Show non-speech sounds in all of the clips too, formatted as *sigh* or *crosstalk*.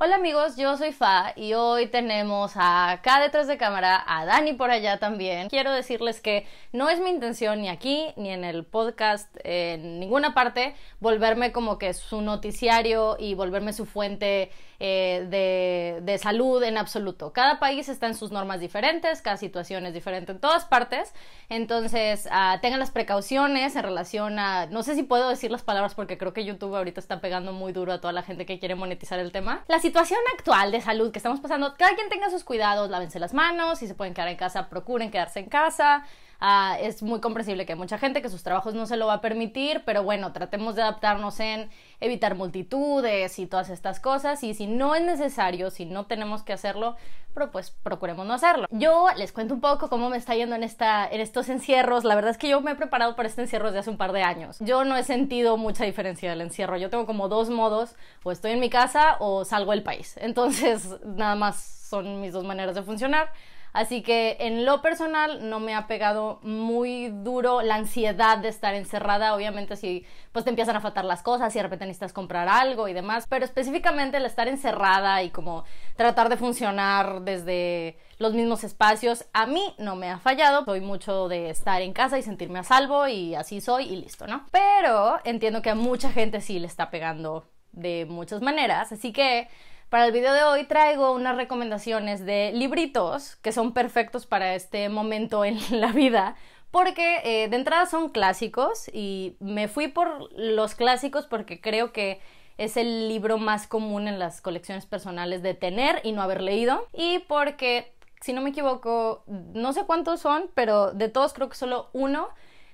Hola amigos, yo soy Fa y hoy tenemos acá detrás de cámara a Dani por allá también. Quiero decirles que no es mi intención ni aquí, ni en el podcast, en ninguna parte, volverme como que su noticiario y volverme su fuente eh, de, salud en absoluto. Cada país está en sus normas diferentes, cada situación es diferente en todas partes. Entonces, ah, tengan las precauciones en relación a... No sé si puedo decir las palabras porque creo que YouTube ahorita está pegando muy duro a toda la gente que quiere monetizar el tema situación actual de salud que estamos pasando, cada quien tenga sus cuidados, lávense las manos, si se pueden quedar en casa, procuren quedarse en casa. Ah, es muy comprensible que hay mucha gente que sus trabajos no se lo va a permitir, pero bueno, tratemos de adaptarnos en evitar multitudes y todas estas cosas. Y si no es necesario, si no tenemos que hacerlo, pero pues procuremos no hacerlo. Yo les cuento un poco cómo me está yendo en, esta, en estos encierros. La verdad es que yo me he preparado para este encierro desde hace un par de años. Yo no he sentido mucha diferencia del encierro. Yo tengo como dos modos, o estoy en mi casa o salgo del país. Entonces, nada más son mis dos maneras de funcionar. Así que en lo personal no me ha pegado muy duro la ansiedad de estar encerrada. Obviamente si pues te empiezan a faltar las cosas y de repente necesitas comprar algo y demás. Pero específicamente el estar encerrada y como tratar de funcionar desde los mismos espacios, a mí no me ha fallado. Soy mucho de estar en casa y sentirme a salvo y así soy y listo, ¿no? Pero entiendo que a mucha gente sí le está pegando de muchas maneras. Así que para el video de hoy traigo unas recomendaciones de libritos que son perfectos para este momento en *laughs* la vida, porque eh, de entrada son clásicos y me fui por los clásicos porque creo que es el libro más común en las colecciones personales de tener y no haber leído y porque si no me equivoco no sé cuántos son pero de todos creo que solo uno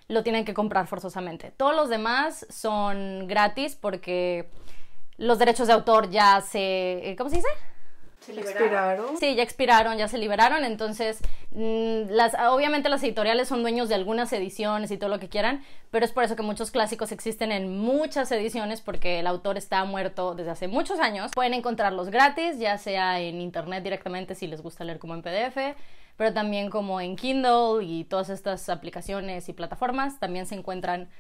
lo tienen que comprar forzosamente todos los demás son gratis porque los derechos de autor ya se, eh, ¿cómo se dice? Se expiraron. Sí, ya expiraron, ya se liberaron. Entonces, mm, las, obviamente las editoriales son dueños de algunas ediciones y todo lo que quieran, pero es por eso que muchos clásicos existen en muchas ediciones porque el autor está muerto desde hace muchos años. Pueden encontrarlos gratis, ya sea en internet directamente si les gusta leer como en PDF, pero también como en Kindle y todas estas aplicaciones y plataformas también se encuentran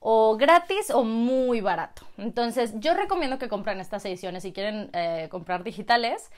o gratis o muy barato. Entonces yo recomiendo que compren estas ediciones si quieren eh, comprar digitales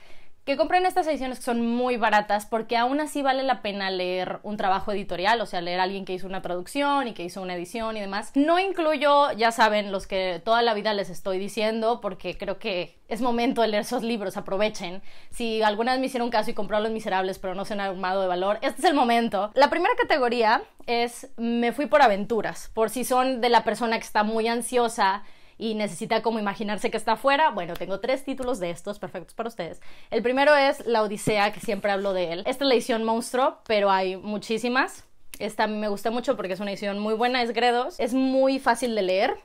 que compren estas ediciones que son muy baratas porque aún así vale la pena leer un trabajo editorial, o sea, leer a alguien que hizo una traducción y que hizo una edición y demás. No incluyo, ya saben, los que toda la vida les estoy diciendo porque creo que es momento de leer esos libros, aprovechen. Si alguna me hicieron caso y compraron Los Miserables pero no se han armado de valor, este es el momento. La primera categoría es Me fui por aventuras, por si son de la persona que está muy ansiosa y necesita como imaginarse que está afuera. Bueno, tengo tres títulos de estos perfectos para ustedes. El primero es La Odisea, que siempre hablo de él. Esta es la edición monstruo, pero hay muchísimas. Esta me gusta mucho porque es una edición muy buena, es Gredos. Es muy fácil de leer,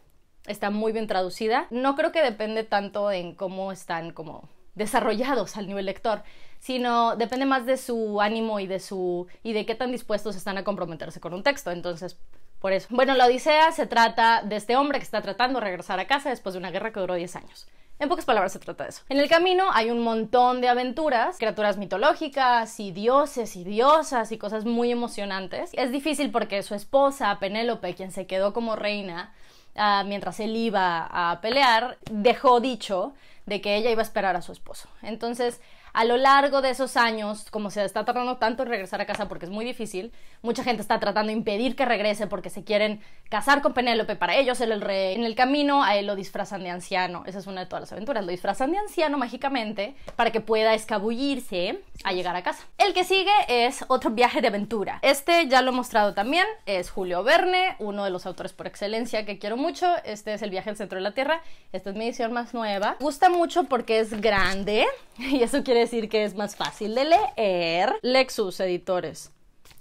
está muy bien traducida. No creo que depende tanto en cómo están como desarrollados al nivel lector, sino depende más de su ánimo y de su y de qué tan dispuestos están a comprometerse con un texto. Entonces, por eso. Bueno, la Odisea se trata de este hombre que está tratando de regresar a casa después de una guerra que duró 10 años. En pocas palabras se trata de eso. En el camino hay un montón de aventuras, criaturas mitológicas y dioses y diosas y cosas muy emocionantes. Es difícil porque su esposa, Penélope, quien se quedó como reina ah, mientras él iba a pelear, dejó dicho de que ella iba a esperar a su esposo. Entonces, a lo largo de esos años, como se está tardando tanto en regresar a casa porque es muy difícil, mucha gente está tratando de impedir que regrese porque se quieren casar con Penélope para ellos el rey. En el camino a él lo disfrazan de anciano. Esa es una de todas las aventuras. Lo disfrazan de anciano mágicamente para que pueda escabullirse a llegar a casa. El que sigue es otro viaje de aventura. Este ya lo he mostrado también. Es Julio Verne, uno de los autores por excelencia que quiero mucho. Este es El viaje al centro de la Tierra. Esta es mi edición más nueva. Gusta mucho porque es grande *laughs* y eso quiere decir que es más fácil de leer. Lexus Editores.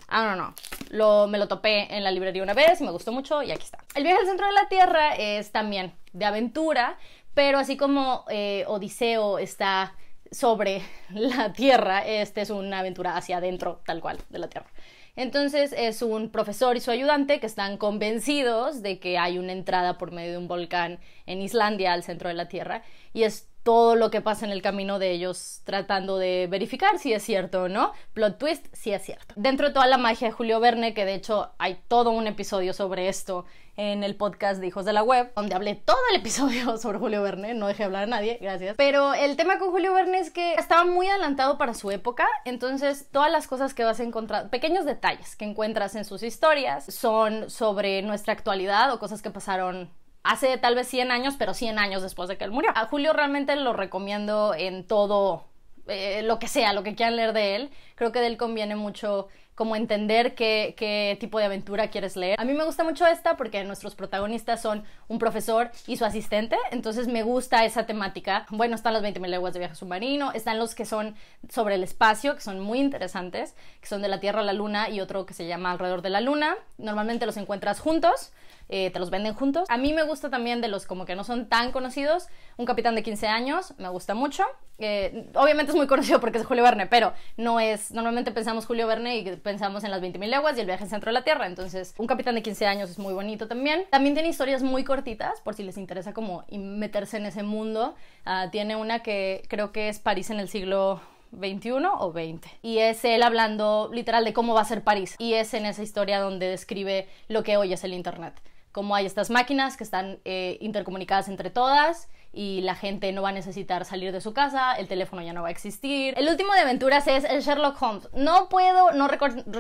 I ah, no no, Lo, me lo topé en la librería una vez y me gustó mucho y aquí está. El viaje al centro de la Tierra es también de aventura, pero así como eh, Odiseo está sobre *laughs* la Tierra, este es una aventura hacia adentro, tal cual, de la Tierra. Entonces es un profesor y su ayudante que están convencidos de que hay una entrada por medio de un volcán en Islandia al centro de la Tierra y es todo lo que pasa en el camino de ellos tratando de verificar si es cierto o no. Plot twist, si es cierto. Dentro de toda la magia de Julio Verne, que de hecho hay todo un episodio sobre esto en el podcast de Hijos de la Web, donde hablé todo el episodio *laughs* sobre Julio Verne, no dejé hablar a nadie, gracias. Pero el tema con Julio Verne es que estaba muy adelantado para su época, entonces todas las cosas que vas a encontrar, pequeños detalles que encuentras en sus historias, son sobre nuestra actualidad o cosas que pasaron hace tal vez 100 años, pero 100 años después de que él murió. A Julio realmente lo recomiendo en todo, eh, lo que sea, lo que quieran leer de él. Creo que de él conviene mucho como entender qué, tipo de aventura quieres leer. A mí me gusta mucho esta porque nuestros protagonistas son un profesor y su asistente, entonces me gusta esa temática. Bueno, están las 20.000 leguas de viaje submarino, están los que son sobre el espacio, que son muy interesantes, que son de la Tierra a la Luna y otro que se llama Alrededor de la Luna. Normalmente los encuentras juntos, eh, te los venden juntos. A mí me gusta también de los como que no son tan conocidos, Un Capitán de 15 años, me gusta mucho. Eh, obviamente es muy *laughs* conocido porque es Julio Verne, pero no es, normalmente pensamos Julio Verne y pensamos en las 20.000 leguas y el viaje al centro de la Tierra, entonces Un Capitán de 15 años es muy bonito también. También tiene historias muy cortitas, por si les interesa como meterse en ese mundo. Ah, tiene una que creo que es París en el siglo 21 o 20. Y es él hablando literal de cómo va a ser París. Y es en esa historia donde describe lo que hoy es el Internet como hay estas máquinas que están eh, intercomunicadas entre todas y la gente no va a necesitar salir de su casa, el teléfono ya no va a existir. El último de aventuras es el Sherlock Holmes. No puedo no,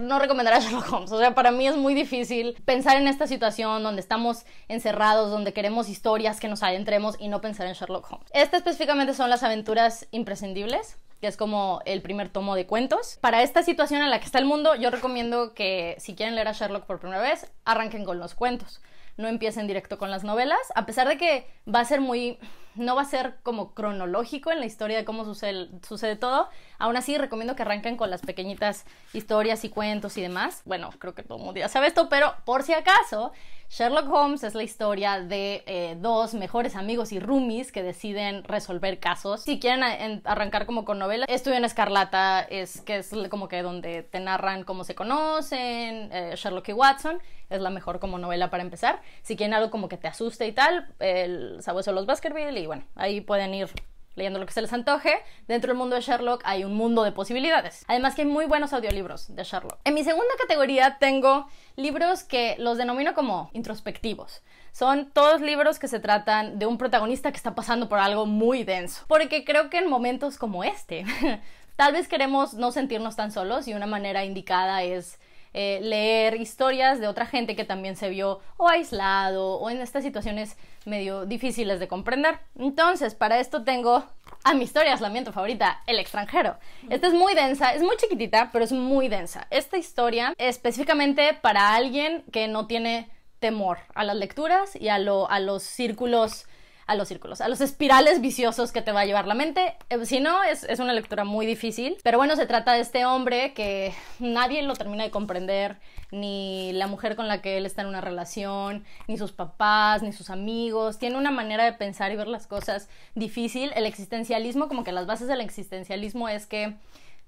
no recomendar a Sherlock Holmes. O sea, para mí es muy difícil pensar en esta situación donde estamos encerrados, donde queremos historias que nos adentremos y no pensar en Sherlock Holmes. Estas específicamente son las aventuras imprescindibles que es como el primer tomo de cuentos. Para esta situación en la que está el mundo, yo recomiendo que si quieren leer a Sherlock por primera vez, arranquen con los cuentos no empiecen directo con las novelas, a pesar de que va a ser muy, no va a ser como cronológico en la historia de cómo sucede, sucede todo, Aún así, recomiendo que arranquen con las pequeñitas historias y cuentos y demás. Bueno, creo que todo el mundo ya sabe esto, pero por si acaso, Sherlock Holmes es la historia de eh, dos mejores amigos y roomies que deciden resolver casos. Si quieren eh, arrancar como con novela, Estudio en Escarlata es que es como que donde te narran cómo se conocen, eh, Sherlock y Watson es la mejor como novela para empezar. Si quieren algo como que te asuste y tal, el sabueso de los Baskerville y bueno, ahí pueden ir leyendo lo que se les antoje. Dentro del mundo de Sherlock hay un mundo de posibilidades. Además que hay muy buenos audiolibros de Sherlock. En mi segunda categoría tengo libros que los denomino como introspectivos. Son todos libros que se tratan de un protagonista que está pasando por algo muy denso. Porque creo que en momentos como este, *laughs* tal vez queremos no sentirnos tan solos y una manera indicada es eh, leer historias de otra gente que también se vio o aislado o en estas situaciones medio difíciles de comprender. Entonces, para esto tengo a mi historia aislamiento favorita, El extranjero. Esta es muy densa, es muy chiquitita, pero es muy densa. Esta historia específicamente para alguien que no tiene temor a las lecturas y a los círculos a los círculos, a los espirales viciosos que te va a llevar la mente. Eh, si no, es, es una lectura muy difícil. Pero bueno, se trata de este hombre que nadie lo termina de comprender, ni la mujer con la que él está en una relación, ni sus papás, ni sus amigos. Tiene una manera de pensar y ver las cosas difícil. El existencialismo, como que las bases del existencialismo es que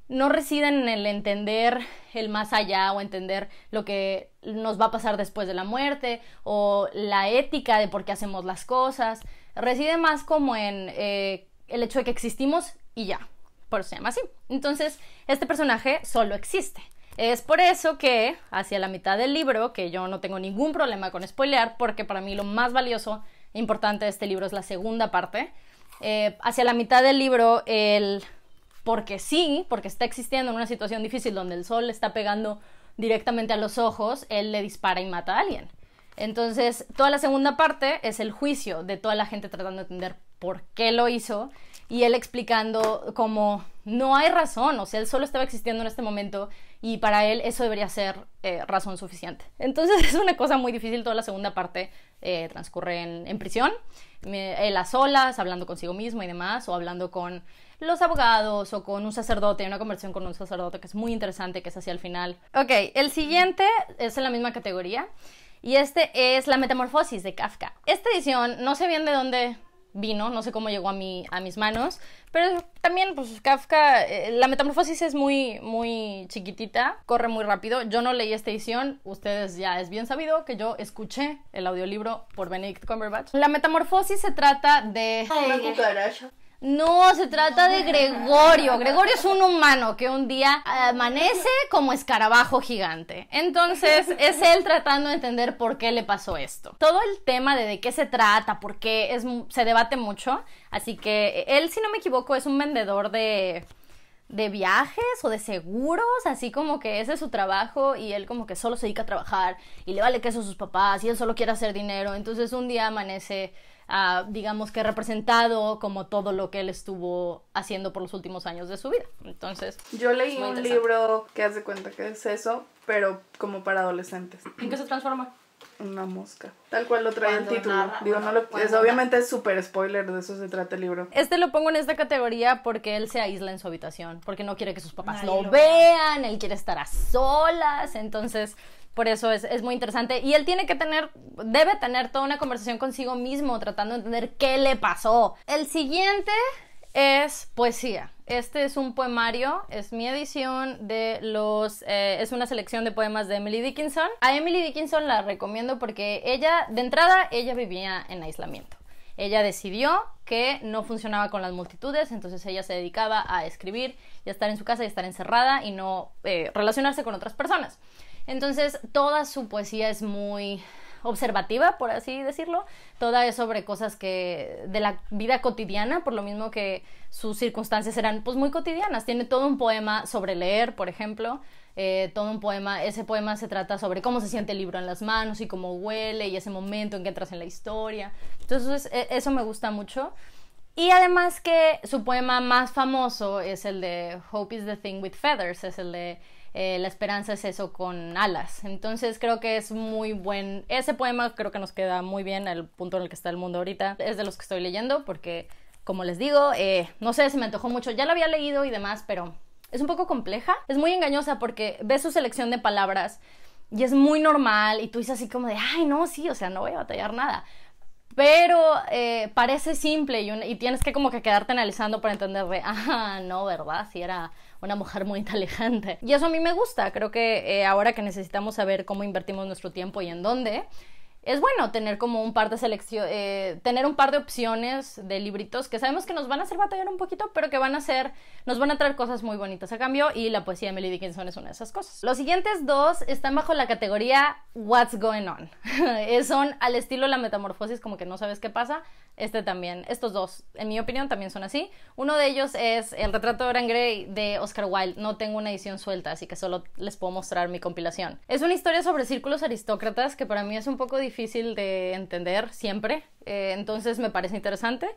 no residen en el entender el más allá o entender lo que nos va a pasar después de la muerte o la ética de por qué hacemos las cosas, reside más como en eh, el hecho de que existimos y ya, por eso se llama así. Entonces, este personaje solo existe. Es por eso que, hacia la mitad del libro, que yo no tengo ningún problema con spoilear, porque para mí lo más valioso e importante de este libro es la segunda parte, eh, hacia la mitad del libro, el porque sí, porque está existiendo en una situación difícil donde el sol le está pegando directamente a los ojos, él le dispara y mata a alguien. Entonces, toda la segunda parte es el juicio de toda la gente tratando de entender por qué lo hizo y él explicando cómo no hay razón, o sea, él solo estaba existiendo en este momento y para él eso debería ser eh, razón suficiente. Entonces *laughs* es una cosa muy difícil, toda la segunda parte eh, transcurre en, prisión, eh, él a solas, hablando consigo mismo y demás, o hablando con los abogados o con un sacerdote, hay una conversación con un sacerdote que es muy interesante, que es hacia el final. Ok, el siguiente es en la misma categoría y este es La Metamorfosis de Kafka. Esta edición, no sé bien de dónde vino, no sé cómo llegó a, a mis manos, pero también, pues Kafka, eh, la metamorfosis es muy, muy chiquitita, corre muy rápido. Yo no leí esta edición, ustedes ya es bien sabido que yo escuché el audiolibro por Benedict Cumberbatch. La metamorfosis se trata de... No, se trata de Gregorio. Gregorio es un humano que un día eh, amanece como escarabajo gigante. Entonces es él tratando de entender por qué le pasó esto. Todo el tema de de qué se trata, por qué es, se debate mucho. Así que eh, él, si no me equivoco, es un vendedor de de viajes o de seguros, así como que ese es su trabajo y él como que solo se dedica a trabajar y le vale queso a sus papás y él solo quiere hacer dinero. Entonces un día amanece digamos que representado como todo lo que él estuvo haciendo por los últimos años de su vida. Entonces, yo leí un libro que hace cuenta que es eso, pero como para adolescentes. ¿En qué se transforma? Una mosca. Tal cual lo trae el título. Digo, no obviamente es súper spoiler, de eso se trata el libro. Este lo pongo en esta categoría porque él se aísla en su habitación, porque no quiere que sus papás lo, vean, él quiere estar a solas, entonces por eso es, muy interesante. Y él tiene que tener, debe tener toda una conversación consigo mismo, tratando de entender qué le pasó. El siguiente es poesía. Este es un poemario, es mi edición de los... Eh, es una selección de poemas de Emily Dickinson. A Emily Dickinson la recomiendo porque ella, de entrada, ella vivía en aislamiento. Ella decidió que no funcionaba con las multitudes, entonces ella se dedicaba a escribir y a estar en su casa y estar encerrada y no eh, relacionarse con otras personas. Entonces, toda su poesía es muy observativa, por así decirlo. Toda es sobre cosas que de la vida cotidiana, por lo mismo que sus circunstancias eran pues muy cotidianas. Tiene todo un poema sobre leer, por ejemplo. Eh, todo un poema, ese poema se trata sobre cómo se siente el libro en las manos y cómo huele y ese momento en que entras en la historia. Entonces e, eso me gusta mucho. Y además que su poema más famoso es el de Hope is the Thing with Feathers, es el de eh, la esperanza es eso con alas. Entonces creo que es muy buen, ese poema creo que nos queda muy bien al punto en el que está el mundo ahorita. Es de los que estoy leyendo porque, como les digo, eh, no sé, se me antojó mucho, ya lo había leído y demás, pero es un poco compleja, es muy engañosa porque ves su selección de palabras y es muy normal y tú dices así como de, ay, no, sí, o sea, no voy a batallar nada. Pero eh, parece simple y, y, tienes que como que quedarte analizando para entender de, ah, no, ¿verdad? Si era una mujer muy inteligente. Y eso a mí me gusta, creo que eh, ahora que necesitamos saber cómo invertimos nuestro tiempo y en dónde, es bueno tener como un par de eh, tener un par de opciones de libritos que sabemos que nos van a hacer batallar un poquito, pero que van a ser, nos van a traer cosas muy bonitas a cambio y la poesía de Emily Dickinson es una de esas cosas. Los siguientes dos están bajo la categoría What's Going On. *laughs* son al estilo la metamorfosis, como que no sabes qué pasa. Este también, estos dos, en mi opinión, también son así. Uno de ellos es El retrato de Oran Grey de Oscar Wilde. No tengo una edición suelta, así que solo les puedo mostrar mi compilación. Es una historia sobre círculos aristócratas que para mí es un poco difícil difícil de entender siempre, eh, entonces me parece interesante.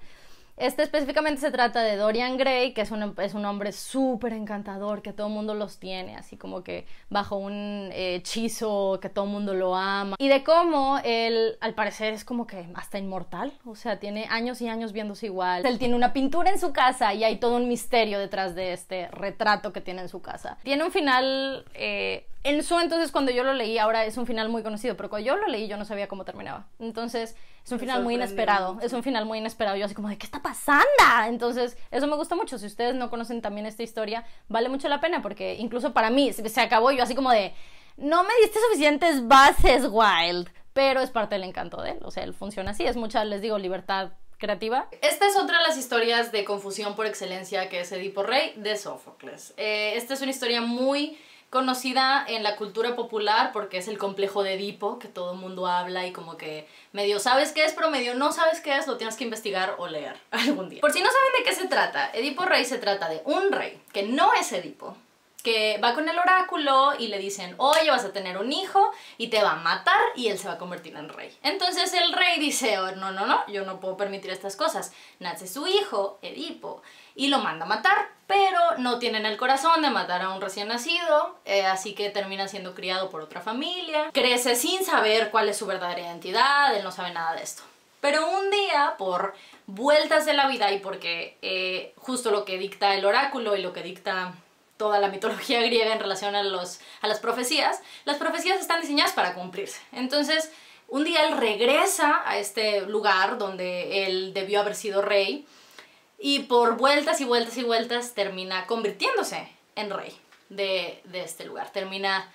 Este específicamente se trata de Dorian Gray, que es un, hombre súper encantador, que todo el mundo los tiene, así como que bajo un eh, hechizo, que todo mundo lo ama. Y de cómo él, al parecer, es como que hasta inmortal, o sea, tiene años y años viéndose igual. Él tiene una pintura en su casa y hay todo un misterio detrás de este retrato que tiene en su casa. Tiene un final... Eh, en su entonces cuando yo lo leí, ahora es un final muy conocido, pero cuando yo lo leí yo no sabía cómo terminaba. Entonces es un final muy inesperado, es un final muy inesperado. Yo así como de, ¿qué está pasando? Entonces eso me gusta mucho. Si ustedes no conocen también esta historia, vale mucho la pena porque incluso para mí se, acabó yo así como de, no me diste suficientes bases, Wild. Pero es parte del encanto de él, o sea, él funciona así, es mucha, les digo, libertad creativa. Esta es otra de las historias de confusión por excelencia que es Edipo Rey de Sófocles. Eh, esta es una historia muy conocida en la cultura popular porque es el complejo de Edipo, que todo el mundo habla y como que medio sabes qué es, pero medio no sabes qué es, lo tienes que investigar o leer *laughs* algún día. Por si no saben de qué se trata, Edipo Rey se trata de un rey que no es Edipo, que va con el oráculo y le dicen, oye, vas a tener un hijo y te va a matar y él se va a convertir en rey. Entonces el rey dice, oh, no, no, no, yo no puedo permitir estas cosas. Nace su hijo, Edipo, y lo manda a matar, pero no tienen el corazón de matar a un recién nacido, eh, así que termina siendo criado por otra familia. Crece sin saber cuál es su verdadera identidad, él no sabe nada de esto. Pero un día, por vueltas de la vida y porque eh, justo lo que dicta el oráculo y lo que dicta toda la mitología *laughs* griega en relación a, los, a las profecías, las profecías están diseñadas para cumplirse. Entonces, un día él regresa a este lugar donde él debió haber sido rey y por vueltas y vueltas y vueltas termina convirtiéndose en rey de, de este lugar. Termina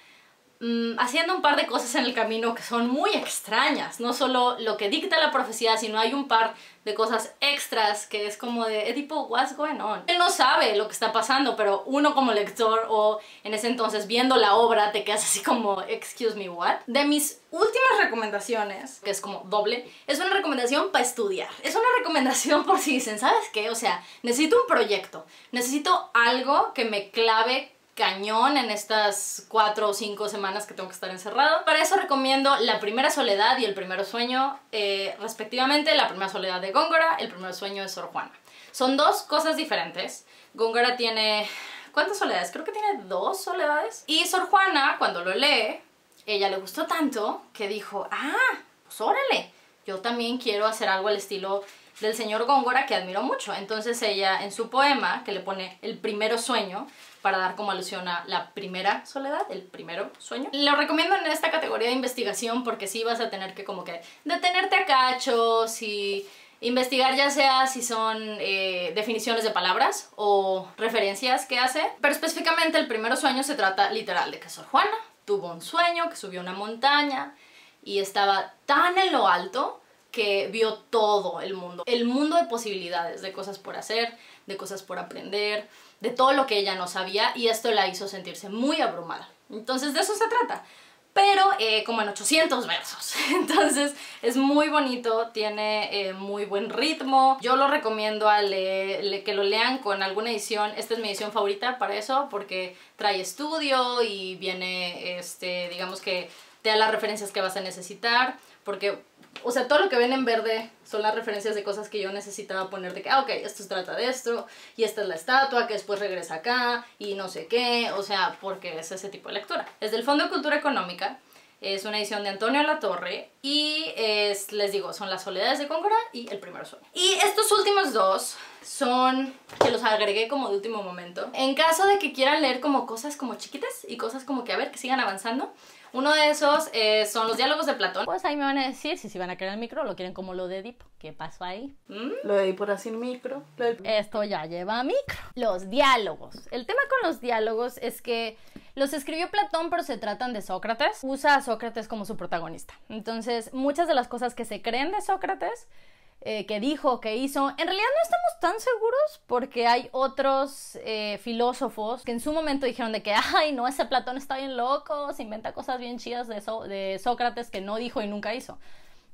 Mm, haciendo un par de cosas en el camino que son muy extrañas. No solo lo que dicta la profecía, sino hay un par de cosas extras que es como de eh, tipo, what's going on? Él no sabe lo que está pasando, pero uno como lector o en ese entonces viendo la obra te quedas así como, excuse me, what? De mis últimas recomendaciones, que es como doble, es una recomendación para estudiar. Es una recomendación por si dicen, ¿sabes qué? O sea, necesito un proyecto, necesito algo que me clave cañón en estas cuatro o cinco semanas que tengo que estar encerrado. Para eso recomiendo La Primera Soledad y El primer Sueño, eh, respectivamente La Primera Soledad de Góngora, El Primer Sueño de Sor Juana. Son dos cosas diferentes. Góngora tiene... ¿Cuántas soledades? Creo que tiene dos soledades. Y Sor Juana, cuando lo lee, ella le gustó tanto que dijo, ah, pues órale, yo también quiero hacer algo al estilo del señor Góngora que admiro mucho. Entonces ella en su poema, que le pone el primero sueño, para dar como alusión a la primera soledad, el primero sueño. Lo recomiendo en esta categoría de investigación porque sí vas a tener que como que detenerte a cachos y investigar ya sea si son eh, definiciones de palabras o referencias que hace. Pero específicamente el primero sueño se trata literal de que Sor Juana tuvo un sueño, que subió una montaña y estaba tan en lo alto que vio todo el mundo, el mundo de posibilidades, de cosas por hacer, de cosas por aprender, de todo lo que ella no sabía y esto la hizo sentirse muy abrumada. Entonces de eso se trata, pero eh, como en 800 versos. *laughs* Entonces es muy bonito, tiene eh, muy buen ritmo. Yo lo recomiendo a que lo lean con alguna edición. Esta es mi edición favorita para eso porque trae estudio y viene, este, digamos que te da las referencias que vas a necesitar porque o sea, todo lo que ven en verde son las referencias de cosas que yo necesitaba poner de que, ah, ok, esto se trata de esto, y esta es la estatua, que después regresa acá, y no sé qué, o sea, porque es ese tipo de lectura. Es del Fondo de Cultura Económica, es una edición de Antonio La Torre y es, les digo, son las Soledades de Cóncora y El Primer Sueño Y estos últimos dos son, que los agregué como de último momento. En caso de que quieran leer como cosas como chiquitas, y cosas como que, a ver, que sigan avanzando, uno de esos eh, son los diálogos de Platón. Pues ahí me van a decir si se van a querer el micro lo quieren como lo de Edipo. ¿Qué pasó ahí? Mm. Lo de Edipo era sin micro. Esto ya lleva a micro. Los diálogos. El tema con los diálogos es que los escribió Platón, pero se tratan de Sócrates. Usa a Sócrates como su protagonista. Entonces, muchas de las cosas que se creen de Sócrates eh, que dijo, que hizo. En realidad no estamos tan seguros porque hay otros eh, filósofos que en su momento dijeron de que, ay, no, ese Platón está bien loco, se inventa cosas bien chidas de, Sócrates que no dijo y nunca hizo.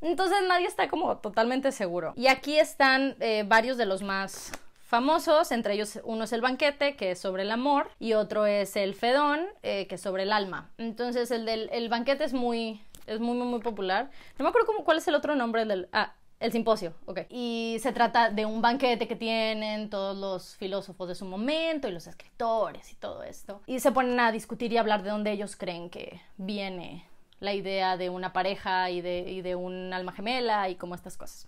Entonces nadie está como totalmente seguro. Y aquí están eh, varios de los más famosos, entre ellos uno es el banquete, que es sobre el amor, y otro es el fedón, que es sobre el alma. Entonces el del banquete es muy, es muy, muy, popular. No me acuerdo cómo, cuál es el otro nombre del... Ah, el simposio, ok. Y se trata de un banquete que tienen todos los filósofos de su momento y los escritores y todo esto. Y se ponen a discutir y hablar de dónde ellos creen que viene la idea de una pareja y de, de un alma gemela y como estas cosas.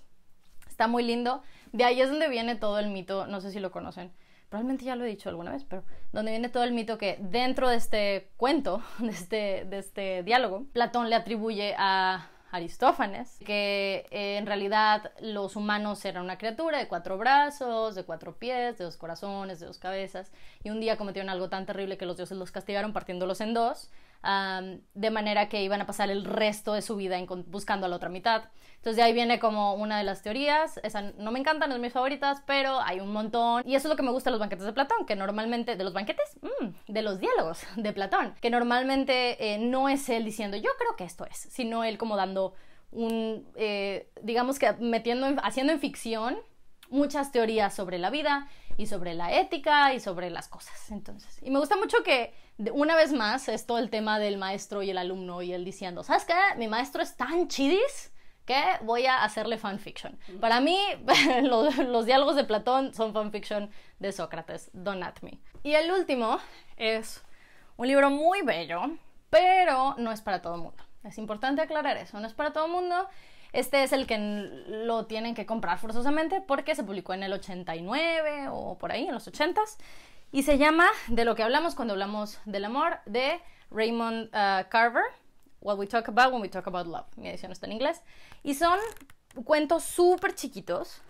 Está muy lindo. De ahí es donde viene todo el mito, no sé si lo conocen, probablemente ya lo he dicho alguna vez, pero donde viene todo el mito que dentro de este cuento, *laughs* este, de este diálogo, Platón le atribuye a Aristófanes, que eh, en realidad los humanos eran una criatura de cuatro brazos, de cuatro pies, de dos corazones, de dos cabezas, y un día cometieron algo tan terrible que los dioses los castigaron partiéndolos en dos, de manera que iban a pasar el resto de su vida buscando a la otra mitad. Entonces de ahí viene como una de las teorías, esa no me encantan, no es mis favoritas, pero hay un montón. Y eso es lo que me gusta de los banquetes de Platón, que normalmente, de los banquetes, mm, de los diálogos de Platón, que normalmente eh, no es él diciendo yo creo que esto es, sino él como dando un, eh, digamos que metiendo, haciendo en ficción muchas teorías sobre la vida y sobre la ética y sobre las cosas. Entonces, y me gusta mucho que una vez más es todo el tema del maestro y el alumno y él diciendo, ¿sabes qué? Mi maestro es tan chidis que voy a hacerle fanfiction. Para mí, *laughs* los, diálogos de Platón son fanfiction de Sócrates, don't at me. Y el último es un libro muy bello, pero no es para todo el mundo. Es importante aclarar eso, no es para todo el mundo. Este es el que lo tienen que comprar forzosamente porque se publicó en el 89 o por ahí, en los 80s. Y se llama, de lo que hablamos cuando hablamos del amor, de Raymond eh, Carver, What We Talk About When We Talk About Love. Mi edición está en inglés. Y son cuentos súper chiquitos.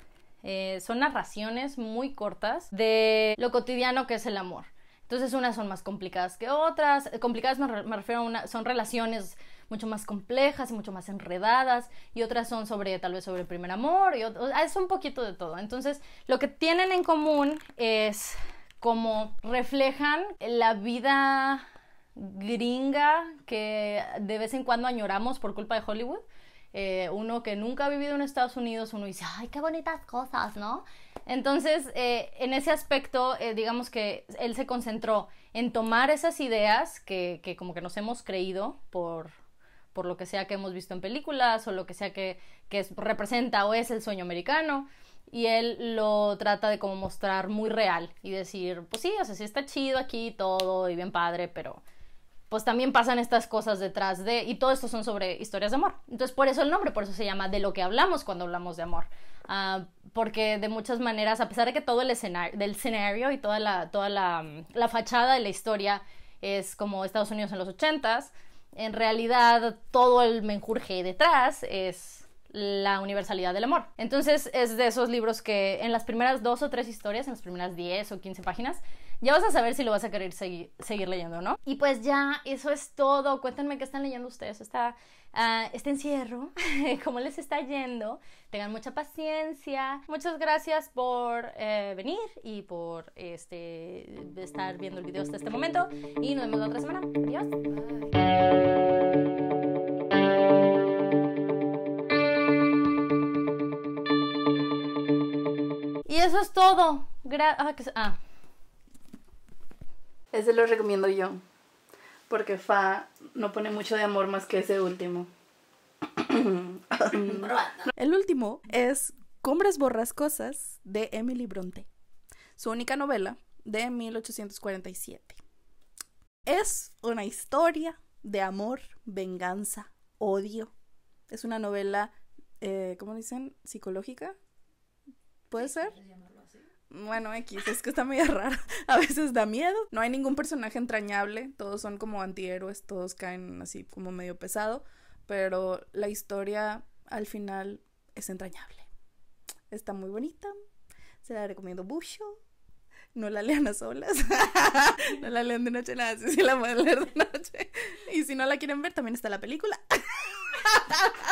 Eh, son narraciones muy cortas de lo cotidiano que es el amor. Entonces unas son más complicadas que otras. Complicadas me, refiero a una, son relaciones mucho más complejas y mucho más enredadas y otras son sobre tal vez sobre el primer amor y es un poquito de todo. Entonces lo que tienen en común es como reflejan la vida gringa que de vez en cuando añoramos por culpa de Hollywood. Eh, uno que nunca ha vivido en Estados Unidos, uno dice, ay, qué bonitas cosas, ¿no? Entonces, eh, en ese aspecto, eh, digamos que él se concentró en tomar esas ideas que, que como que nos hemos creído por por lo que sea que hemos visto en películas o lo que sea que, representa o es el sueño americano. Y él lo trata de como mostrar muy real y decir, pues sí, o sea, sí está chido aquí todo y bien padre, pero pues también pasan estas cosas detrás de... Y todo esto son sobre historias de amor. Entonces por eso el nombre, por eso se llama de lo que hablamos cuando hablamos de amor. Ah, porque de muchas maneras, a pesar de que todo el escenario, del escenario y toda la, toda la, la fachada de la historia es como Estados Unidos en los ochentas, en realidad todo el menjurje detrás es la universalidad del amor. Entonces es de esos libros que en las primeras dos o tres historias, en las primeras diez o quince páginas, ya vas a saber si lo vas a querer seguir, leyendo leyendo, ¿no? Y pues ya, eso es todo. Cuéntenme qué están leyendo ustedes. Está, este encierro, *laughs* cómo les está yendo. Tengan mucha paciencia. Muchas gracias por eh, venir y por este, estar viendo el video hasta este momento. Y nos vemos la otra semana. Adiós. Y eso es todo. Ah, ah, Ese lo recomiendo yo. Porque Fa no pone mucho de amor más que ese último. *coughs* El último es Cumbres Borrascosas de Emily Bronte, su única novela de 1847. Es una historia de amor, venganza, odio. Es una novela, eh, ¿cómo dicen? Psicológica, ¿Puede ser? Bueno, X, es que está medio *laughs* raro A veces da miedo. No hay ningún personaje entrañable. Todos son como antihéroes. Todos caen así como medio pesado. Pero la historia al final es entrañable. Está muy bonita. Se la recomiendo mucho. No la lean a solas. *laughs* no la lean de noche nada. la de noche. Y si no la quieren ver, también está la película. *laughs*